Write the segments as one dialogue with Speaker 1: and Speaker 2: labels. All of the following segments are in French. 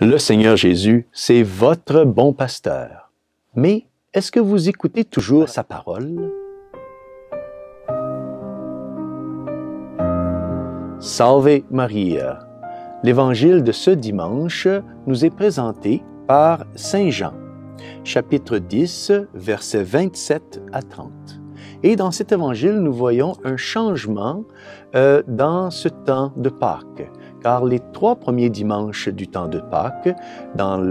Speaker 1: Le Seigneur Jésus, c'est votre bon pasteur. Mais est-ce que vous écoutez toujours sa parole? Salve Maria! L'évangile de ce dimanche nous est présenté par Saint Jean, chapitre 10, versets 27 à 30. Et dans cet évangile, nous voyons un changement euh, dans ce temps de Pâques car les trois premiers dimanches du temps de Pâques, dans,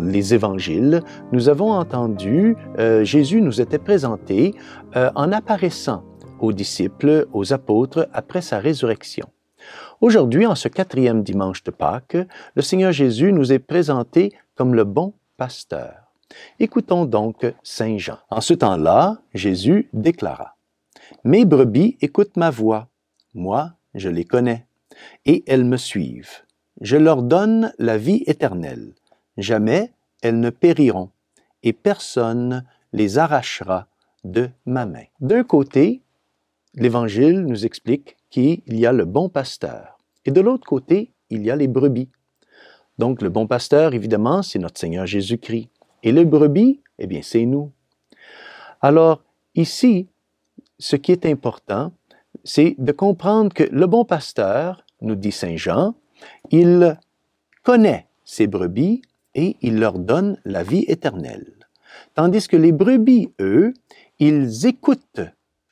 Speaker 1: les évangiles, nous avons entendu, euh, Jésus nous était présenté euh, en apparaissant aux disciples, aux apôtres, après sa résurrection. Aujourd'hui, en ce quatrième dimanche de Pâques, le Seigneur Jésus nous est présenté comme le bon pasteur. Écoutons donc Saint Jean. En ce temps-là, Jésus déclara, Mes brebis écoutent ma voix, moi je les connais, et elles me suivent. Je leur donne la vie éternelle. Jamais elles ne périront, et personne les arrachera de ma main. D'un côté, l'Évangile nous explique qu'il y a le bon pasteur, et de l'autre côté, il y a les brebis. Donc le bon pasteur, évidemment, c'est notre Seigneur Jésus-Christ, et le brebis, eh bien, c'est nous. Alors, ici, ce qui est important, c'est de comprendre que le bon pasteur, nous dit Saint Jean, il connaît ses brebis et il leur donne la vie éternelle. Tandis que les brebis, eux, ils écoutent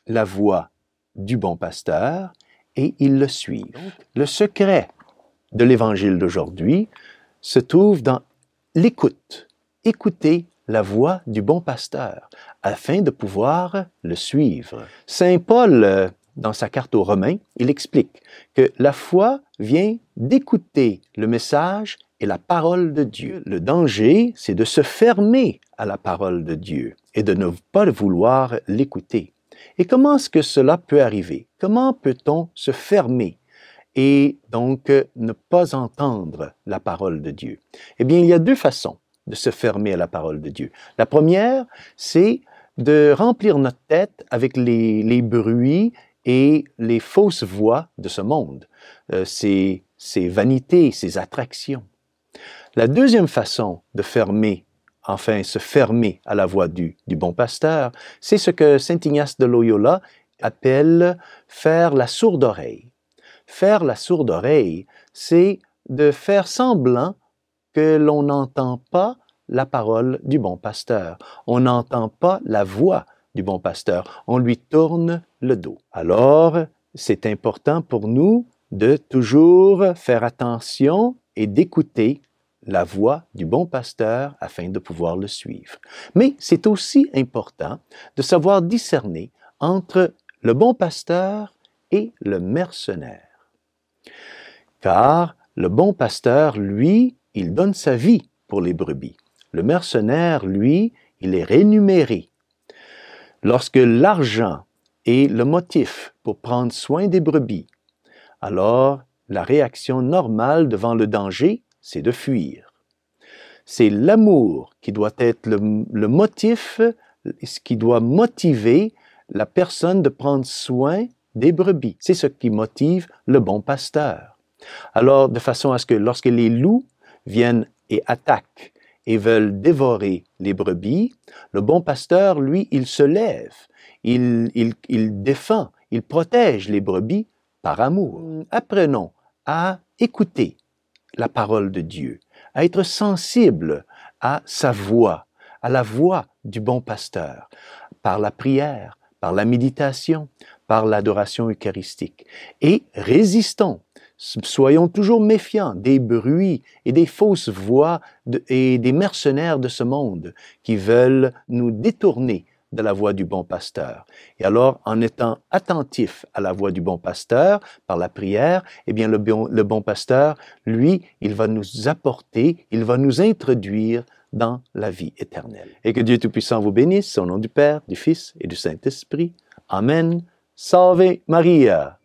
Speaker 1: la voix du bon pasteur et ils le suivent. Le secret de l'évangile d'aujourd'hui se trouve dans l'écoute. Écoutez la voix du bon pasteur afin de pouvoir le suivre. Saint Paul dans sa carte aux Romains, il explique que la foi vient d'écouter le message et la parole de Dieu. Le danger, c'est de se fermer à la parole de Dieu et de ne pas vouloir l'écouter. Et comment est-ce que cela peut arriver Comment peut-on se fermer et donc euh, ne pas entendre la parole de Dieu Eh bien, il y a deux façons de se fermer à la parole de Dieu. La première, c'est de remplir notre tête avec les, les bruits et les fausses voies de ce monde, euh, ces vanités, ces attractions. La deuxième façon de fermer, enfin se fermer à la voix du, du bon pasteur, c'est ce que Saint Ignace de Loyola appelle faire la sourde oreille. Faire la sourde oreille, c'est de faire semblant que l'on n'entend pas la parole du bon pasteur. On n'entend pas la voix du bon pasteur. On lui tourne le dos. Alors, c'est important pour nous de toujours faire attention et d'écouter la voix du bon pasteur afin de pouvoir le suivre. Mais c'est aussi important de savoir discerner entre le bon pasteur et le mercenaire. Car le bon pasteur, lui, il donne sa vie pour les brebis. Le mercenaire, lui, il est rémunéré Lorsque l'argent est le motif pour prendre soin des brebis, alors la réaction normale devant le danger, c'est de fuir. C'est l'amour qui doit être le, motif, ce qui doit motiver la personne de prendre soin des brebis. C'est ce qui motive le bon pasteur. Alors, de façon à ce que lorsque les loups viennent et attaquent et veulent dévorer les brebis, le bon pasteur, lui, il se lève, il, défend, il protège les brebis par amour. Apprenons à écouter la parole de Dieu, à être sensible à sa voix, à la voix du bon pasteur, par la prière, par la méditation, par l'adoration eucharistique. Et résistons Soyons toujours méfiants des bruits et des fausses voix et des mercenaires de ce monde qui veulent nous détourner de la voix du bon pasteur. Et alors, en étant attentifs à la voix du bon pasteur par la prière, eh bien, le bon, pasteur, lui, il va nous apporter, il va nous introduire dans la vie éternelle. Et que Dieu Tout-Puissant vous bénisse au nom du Père, du Fils et du Saint-Esprit. Amen. Salve Maria!